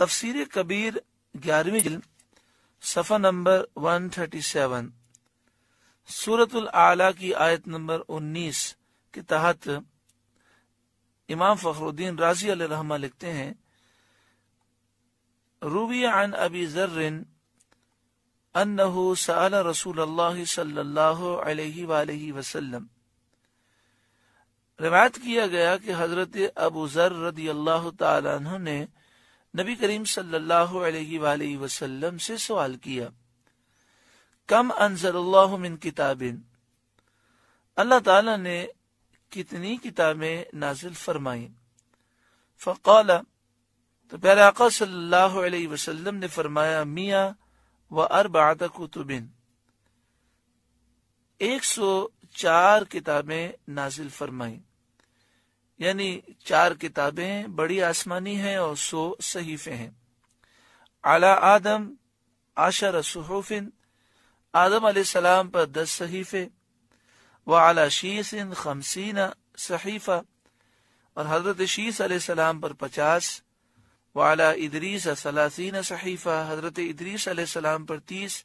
تفسیر کبیر صفحہ نمبر سورت العلیٰ کی آیت نمبر کے تحت امام فخر الدین علیہ لکھتے ہیں روی عن ابی ذر سأل رسول اللہ صلی اللہ علیہ وآلہ وسلم روایت کیا گیا کہ حضرت ابو ذر رضی اللہ تعالیٰ نے نبی کریم صلی اللہ علیہ وآلہ وسلم سے سوال کیا کم انزل اللہ من کتاب اللہ تعالی نے کتنی کتابیں نازل فرمائی فقال تو پیارے آقا صلی اللہ علیہ وسلم نے فرمایا میاں و ارب آد ایک سو چار کتابیں نازل فرمائیں یعنی چار کتابیں بڑی آسمانی ہیں اور سو صحیفے ہیں اعلی آدم عشر آدم علیہ السلام پر دس صحیفے و اعلی شیس خمسین صحیفہ اور حضرت شیس علیہ السلام پر پچاس و اعلی ادریس سلاسین صحیفہ حضرت ادریس علیہ السلام پر تیس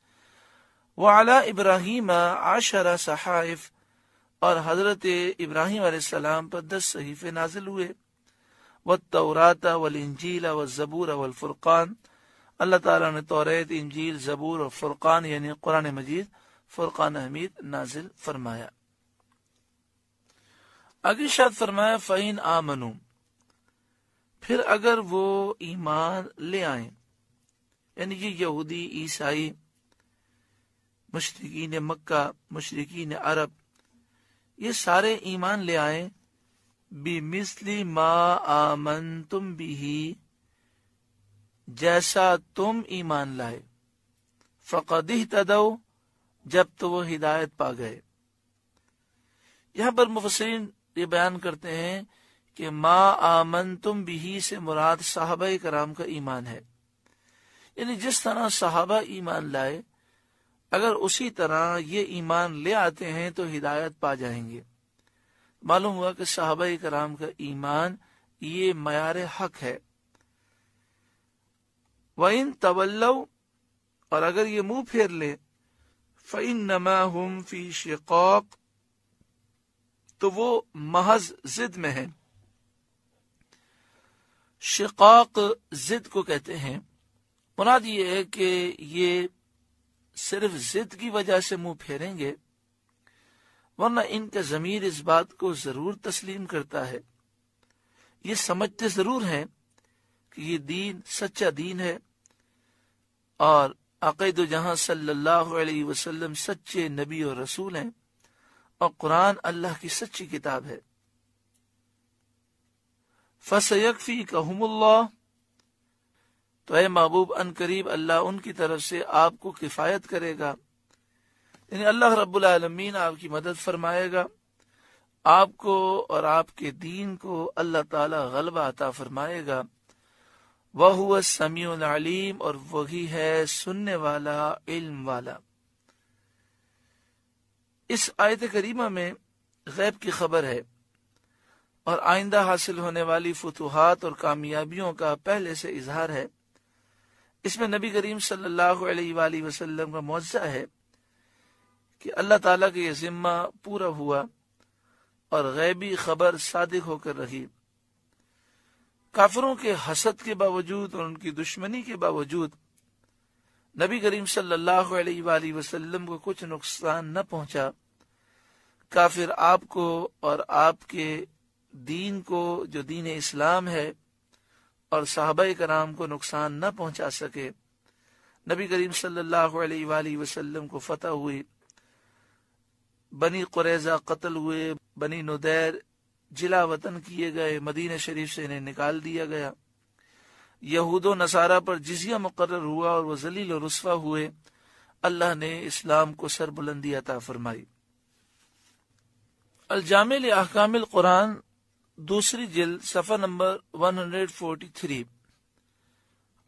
و اعلی ابراہیم عشر صحائف اور حضرت ابراہیم علیہ السلام پر دس صحیفے نازل ہوئے و طوراول انجیلا و ضبور اول اللہ تعالیٰ نے توریت انجیل زبور اور فرقان یعنی قرآن مجید فرقان حمید نازل فرمایا فرمایا فعین پھر اگر وہ ایمان لے آئیں یعنی یہ یہودی عیسائی مشرقین مکہ مشرقین عرب یہ سارے ایمان لے آئے بی مسلی ما آمن تم بھی جیسا تم ایمان لائے فقد تدو جب تو وہ ہدایت پا گئے یہاں پر مفسرین یہ بیان کرتے ہیں کہ ما آمن تم بھی سے مراد صحابہ کرام کا ایمان ہے یعنی جس طرح صحابہ ایمان لائے اگر اسی طرح یہ ایمان لے آتے ہیں تو ہدایت پا جائیں گے معلوم ہوا کہ صحابہ کرام کا ایمان یہ معیار حق ہے اور اگر یہ منہ پھیر لے فعین نما ہوں فی زد میں ہے شقاق زد کو کہتے ہیں مراد یہ ہے کہ یہ صرف ضد کی وجہ سے منہ پھیریں گے ورنہ ان کا ضمیر اس بات کو ضرور تسلیم کرتا ہے یہ سمجھتے ضرور ہیں کہ یہ دین سچا دین ہے اور عقید و جہاں صلی اللہ علیہ وسلم سچے نبی اور رسول ہیں اور قرآن اللہ کی سچی کتاب ہے فصیقی کحم اللہ تو اے محبوب ان قریب اللہ ان کی طرف سے آپ کو کفایت کرے گا یعنی اللہ رب العالمین آپ کی مدد فرمائے گا آپ کو اور آپ کے دین کو اللہ تعالی غلبہ عطا فرمائے گا وہ ہوا العلیم اور وہی ہے سننے والا علم والا اس آیت کریمہ میں غیب کی خبر ہے اور آئندہ حاصل ہونے والی فتوحات اور کامیابیوں کا پہلے سے اظہار ہے اس میں نبی کریم صلی اللہ علیہ وآلہ وسلم کا معجزہ ہے کہ اللہ تعالیٰ کا یہ ذمہ پورا ہوا اور غیبی خبر صادق ہو کر رہی کافروں کے حسد کے باوجود اور ان کی دشمنی کے باوجود نبی کریم صلی اللہ علیہ وآلہ وسلم کو کچھ نقصان نہ پہنچا کافر آپ کو اور آپ کے دین کو جو دین اسلام ہے اور صحابہ کرام کو نقصان نہ پہنچا سکے نبی کریم صلی اللہ علیہ وآلہ وسلم کو فتح ہوئی بنی قریضہ قتل ہوئے بنی ندیر جلا وطن کیے گئے مدینہ شریف سے انہیں نکال دیا گیا یہود و نصارہ پر جزیہ مقرر ہوا اور وہ و رسوہ ہوئے اللہ نے اسلام کو سر بلندی عطا فرمائی الجامل احکام القرآن دوسری جلد صفحہ نمبر 143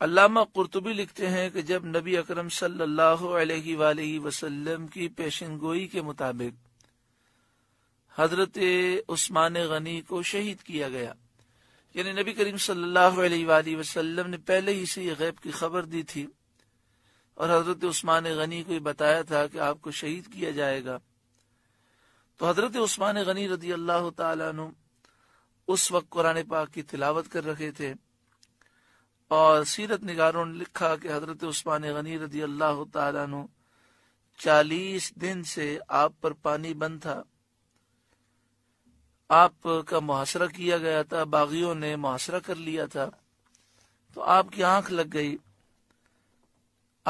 علامہ قرطبی لکھتے ہیں کہ جب نبی اکرم صلی اللہ علیہ وآلہ وسلم کی پیشن گوئی کے مطابق حضرت عثمان غنی کو شہید کیا گیا یعنی نبی کریم صلی اللہ علیہ وآلہ وسلم نے پہلے ہی سے یہ غیب کی خبر دی تھی اور حضرت عثمان غنی کو یہ بتایا تھا کہ آپ کو شہید کیا جائے گا تو حضرت عثمان غنی رضی اللہ تعالیٰ عنہ اس وقت قرآن پاک کی تلاوت کر رہے تھے اور سیرت نگاروں نے لکھا کہ حضرت عثمان غنی رضی اللہ تعالیٰ تعالی چالیس دن سے آپ پر پانی بند تھا آپ کا محاصرہ کیا گیا تھا باغیوں نے محاصرہ کر لیا تھا تو آپ کی آنکھ لگ گئی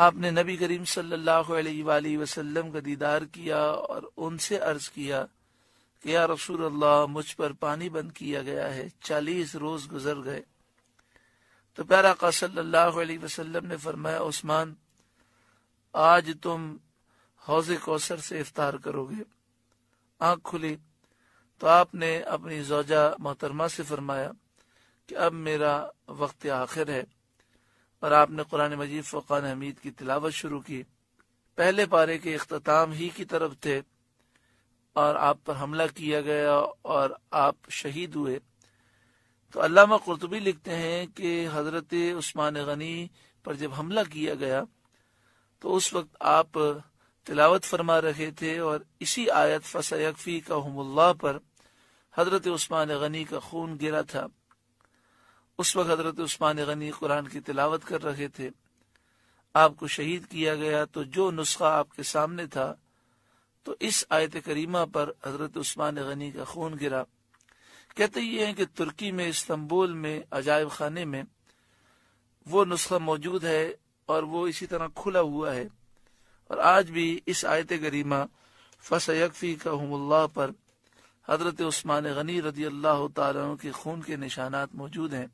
آپ نے نبی کریم صلی اللہ علیہ وآلہ وسلم کا دیدار کیا اور ان سے عرض کیا کہ یا رسول اللہ مجھ پر پانی بند کیا گیا ہے چالیس روز گزر گئے تو پیارا صلی اللہ علیہ وسلم نے فرمایا عثمان آج تم حوض کوثر سے افطار کرو گے آنکھ کھلی تو آپ نے اپنی زوجہ محترمہ سے فرمایا کہ اب میرا وقت آخر ہے اور آپ نے قرآن مجید فقان حمید کی تلاوت شروع کی پہلے پارے کے اختتام ہی کی طرف تھے اور آپ پر حملہ کیا گیا اور آپ شہید ہوئے تو علامہ قرطبی لکھتے ہیں کہ حضرت عثمان غنی پر جب حملہ کیا گیا تو اس وقت آپ تلاوت فرما رہے تھے اور اسی آیت یکفی کا حم اللہ پر حضرت عثمان غنی کا خون گرا تھا اس وقت حضرت عثمان غنی قرآن کی تلاوت کر رہے تھے آپ کو شہید کیا گیا تو جو نسخہ آپ کے سامنے تھا تو اس آیت کریمہ پر حضرت عثمان غنی کا خون گرا کہتے یہ کہ ترکی میں استنبول میں عجائب خانے میں وہ نسخہ موجود ہے اور وہ اسی طرح کھلا ہوا ہے اور آج بھی اس آیت کریمہ فس یکفی کا ہم اللہ پر حضرت عثمان غنی رضی اللہ تعالیٰ کے خون کے نشانات موجود ہیں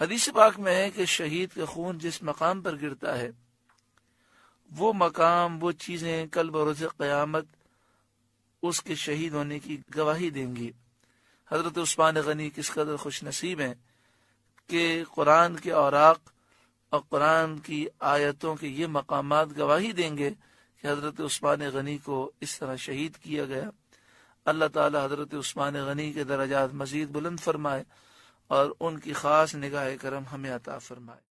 حدیث پاک میں ہے کہ شہید کا خون جس مقام پر گرتا ہے وہ مقام وہ چیزیں کل بروز قیامت اس کے شہید ہونے کی گواہی دیں گی حضرت عثمان غنی کس قدر خوش نصیب ہیں کہ قرآن کے اوراق اور قرآن کی آیتوں کے یہ مقامات گواہی دیں گے کہ حضرت عثمان غنی کو اس طرح شہید کیا گیا اللہ تعالی حضرت عثمان غنی کے درجات مزید بلند فرمائے اور ان کی خاص نگاہ کرم ہمیں عطا فرمائے